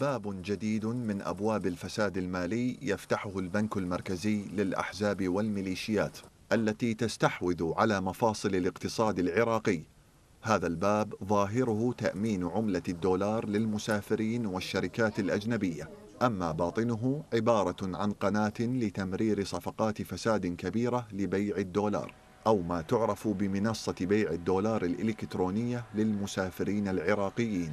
باب جديد من ابواب الفساد المالي يفتحه البنك المركزي للاحزاب والميليشيات التي تستحوذ على مفاصل الاقتصاد العراقي هذا الباب ظاهره تامين عمله الدولار للمسافرين والشركات الاجنبيه اما باطنه عباره عن قناه لتمرير صفقات فساد كبيره لبيع الدولار او ما تعرف بمنصه بيع الدولار الالكترونيه للمسافرين العراقيين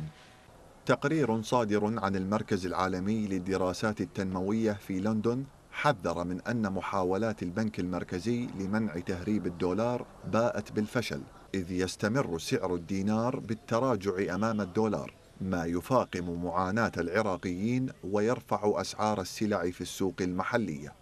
تقرير صادر عن المركز العالمي للدراسات التنموية في لندن حذر من أن محاولات البنك المركزي لمنع تهريب الدولار باءت بالفشل إذ يستمر سعر الدينار بالتراجع أمام الدولار ما يفاقم معاناة العراقيين ويرفع أسعار السلع في السوق المحلية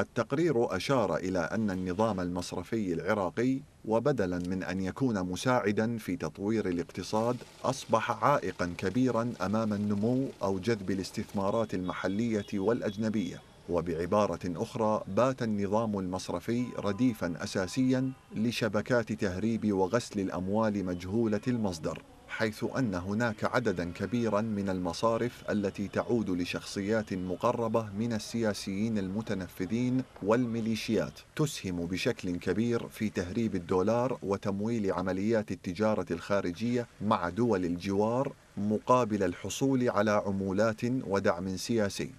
التقرير أشار إلى أن النظام المصرفي العراقي وبدلا من أن يكون مساعدا في تطوير الاقتصاد أصبح عائقا كبيرا أمام النمو أو جذب الاستثمارات المحلية والأجنبية وبعبارة أخرى بات النظام المصرفي رديفا أساسيا لشبكات تهريب وغسل الأموال مجهولة المصدر حيث أن هناك عددا كبيرا من المصارف التي تعود لشخصيات مقربة من السياسيين المتنفذين والميليشيات تسهم بشكل كبير في تهريب الدولار وتمويل عمليات التجارة الخارجية مع دول الجوار مقابل الحصول على عمولات ودعم سياسي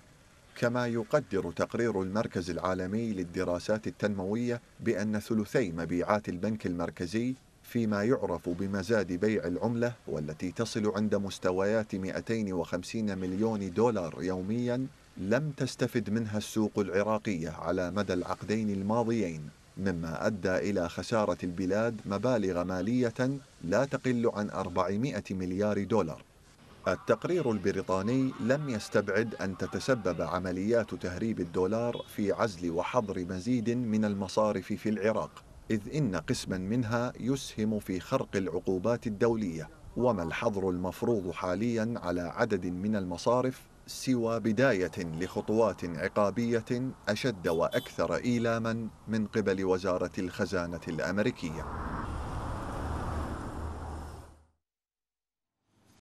كما يقدر تقرير المركز العالمي للدراسات التنموية بأن ثلثي مبيعات البنك المركزي فيما يعرف بمزاد بيع العملة والتي تصل عند مستويات 250 مليون دولار يوميا لم تستفد منها السوق العراقية على مدى العقدين الماضيين مما أدى إلى خسارة البلاد مبالغ مالية لا تقل عن 400 مليار دولار التقرير البريطاني لم يستبعد أن تتسبب عمليات تهريب الدولار في عزل وحظر مزيد من المصارف في العراق إذ إن قسما منها يسهم في خرق العقوبات الدولية وما الحظر المفروض حاليا على عدد من المصارف سوى بداية لخطوات عقابية أشد وأكثر إيلاما من قبل وزارة الخزانة الأمريكية